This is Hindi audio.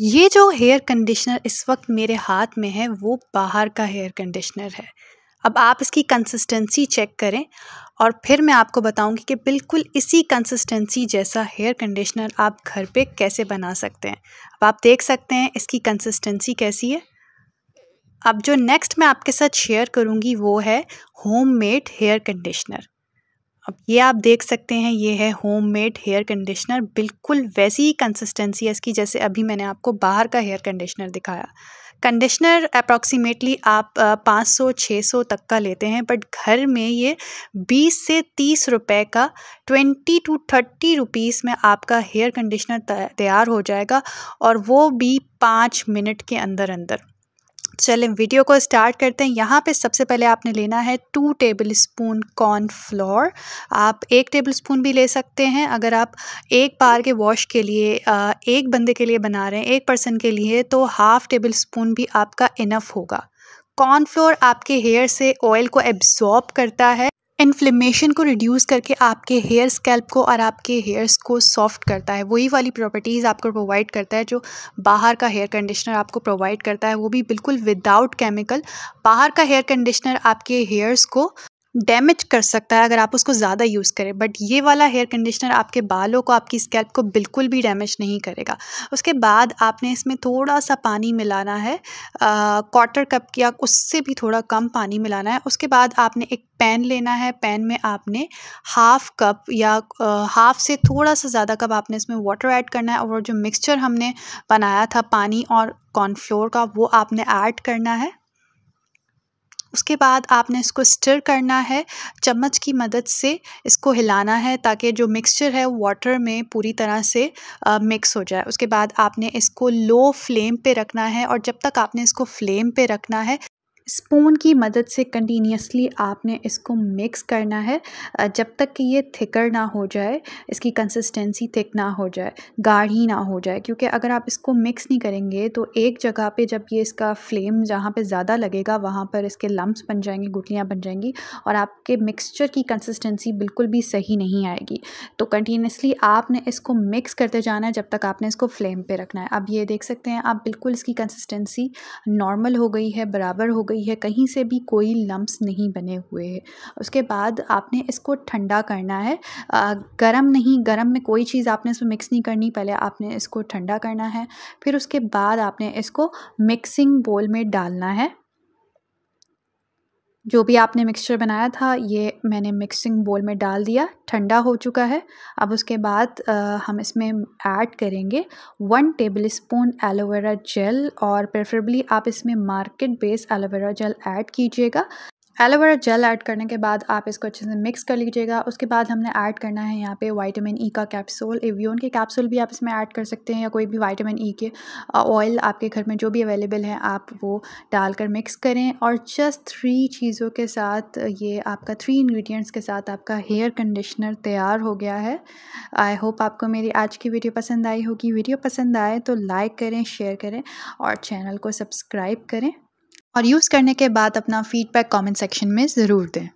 ये जो हेयर कंडीशनर इस वक्त मेरे हाथ में है वो बाहर का हेयर कंडीशनर है अब आप इसकी कंसिस्टेंसी चेक करें और फिर मैं आपको बताऊंगी कि बिल्कुल इसी कंसिस्टेंसी जैसा हेयर कंडीशनर आप घर पे कैसे बना सकते हैं अब आप देख सकते हैं इसकी कंसिस्टेंसी कैसी है अब जो नेक्स्ट मैं आपके साथ शेयर करूंगी वो है होममेड हेयर कंडीशनर अब ये आप देख सकते हैं ये है होममेड हेयर कंडीशनर बिल्कुल वैसी ही कंसिस्टेंसी है इसकी जैसे अभी मैंने आपको बाहर का हेयर कंडीशनर दिखाया कंडीशनर अप्रॉक्सीमेटली आप पाँच सौ छः सौ तक का लेते हैं बट घर में ये बीस से तीस रुपए का ट्वेंटी टू थर्टी रुपीज़ में आपका हेयर कंडीशनर तैयार हो जाएगा और वो भी पाँच मिनट के अंदर अंदर चलें वीडियो को स्टार्ट करते हैं यहाँ पे सबसे पहले आपने लेना है two tablespoon corn flour आप एक टेबल स्पून भी ले सकते हैं अगर आप एक बार के वॉश के लिए एक बंदे के लिए बना रहे हैं एक पर्सन के लिए तो हाफ़ टेबल स्पून भी आपका इनफ होगा कॉर्न फ्लोर आपके हेयर से ऑयल को एब्जॉर्ब करता है इन्फ्लेमेशन को रिड्यूस करके आपके हेयर स्कैल्प को और आपके हेयर्स को सॉफ्ट करता है वही वाली प्रॉपर्टीज़ आपको प्रोवाइड करता है जो बाहर का हेयर कंडीशनर आपको प्रोवाइड करता है वो भी बिल्कुल विदाउट केमिकल बाहर का हेयर कंडीशनर आपके हेयर्स को डैमेज कर सकता है अगर आप उसको ज़्यादा यूज़ करें बट ये वाला हेयर कंडीशनर आपके बालों को आपकी स्कैल्प को बिल्कुल भी डैमेज नहीं करेगा उसके बाद आपने इसमें थोड़ा सा पानी मिलाना है क्वार्टर कप या उससे भी थोड़ा कम पानी मिलाना है उसके बाद आपने एक पैन लेना है पैन में आपने हाफ़ कप या हाफ़ से थोड़ा सा ज़्यादा कप आपने इसमें वाटर ऐड करना है और जो मिक्सचर हमने बनाया था पानी और कॉर्नफ्लोर का वो आपने ऐड करना है उसके बाद आपने इसको स्टिर करना है चम्मच की मदद से इसको हिलाना है ताकि जो मिक्सचर है वाटर में पूरी तरह से मिक्स हो जाए उसके बाद आपने इसको लो फ्लेम पे रखना है और जब तक आपने इसको फ्लेम पे रखना है स्पून की मदद से कंटीन्यूसली आपने इसको मिक्स करना है जब तक कि ये थिकर ना हो जाए इसकी कंसिस्टेंसी थिक ना हो जाए गाढ़ी ना हो जाए क्योंकि अगर आप इसको मिक्स नहीं करेंगे तो एक जगह पे जब ये इसका फ्लेम जहाँ पे ज़्यादा लगेगा वहाँ पर इसके लम्ब्स बन जाएंगे गुटलियाँ बन जाएंगी और आपके मिक्सचर की कंसिस्टेंसी बिल्कुल भी सही नहीं आएगी तो कंटीन्यूसली आपने इसको मिक्स करते जाना है जब तक आपने इसको फ्लेम पर रखना है अब ये देख सकते हैं आप बिल्कुल इसकी कंसिस्टेंसी नॉर्मल हो गई है बराबर हो गई हुई है कहीं से भी कोई लम्ब्स नहीं बने हुए हैं उसके बाद आपने इसको ठंडा करना है गर्म नहीं गर्म में कोई चीज़ आपने इसमें मिक्स नहीं करनी पहले आपने इसको ठंडा करना है फिर उसके बाद आपने इसको मिक्सिंग बोल में डालना है जो भी आपने मिक्सचर बनाया था ये मैंने मिक्सिंग बोल में डाल दिया ठंडा हो चुका है अब उसके बाद आ, हम इसमें ऐड करेंगे one tablespoon aloe vera gel और प्रेफरेबली आप इसमें market base aloe vera gel add कीजिएगा एलोवेरा जेल ऐड करने के बाद आप इसको अच्छे से मिक्स कर लीजिएगा उसके बाद हमने ऐड करना है यहाँ पे वाइटामिन ई e का कैप्सूल एवियोन के कैप्सूल भी आप इसमें ऐड कर सकते हैं या कोई भी वाइटामिन ई e के ऑयल आपके घर में जो भी अवेलेबल है आप वो डालकर मिक्स करें और जस्ट थ्री चीज़ों के साथ ये आपका थ्री इन्ग्रीडियंट्स के साथ आपका हेयर कंडीशनर तैयार हो गया है आई होप आपको मेरी आज की वीडियो पसंद आई होगी वीडियो पसंद आए तो लाइक करें शेयर करें और चैनल को सब्सक्राइब करें और यूज़ करने के बाद अपना फ़ीडबैक कमेंट सेक्शन में ज़रूर दें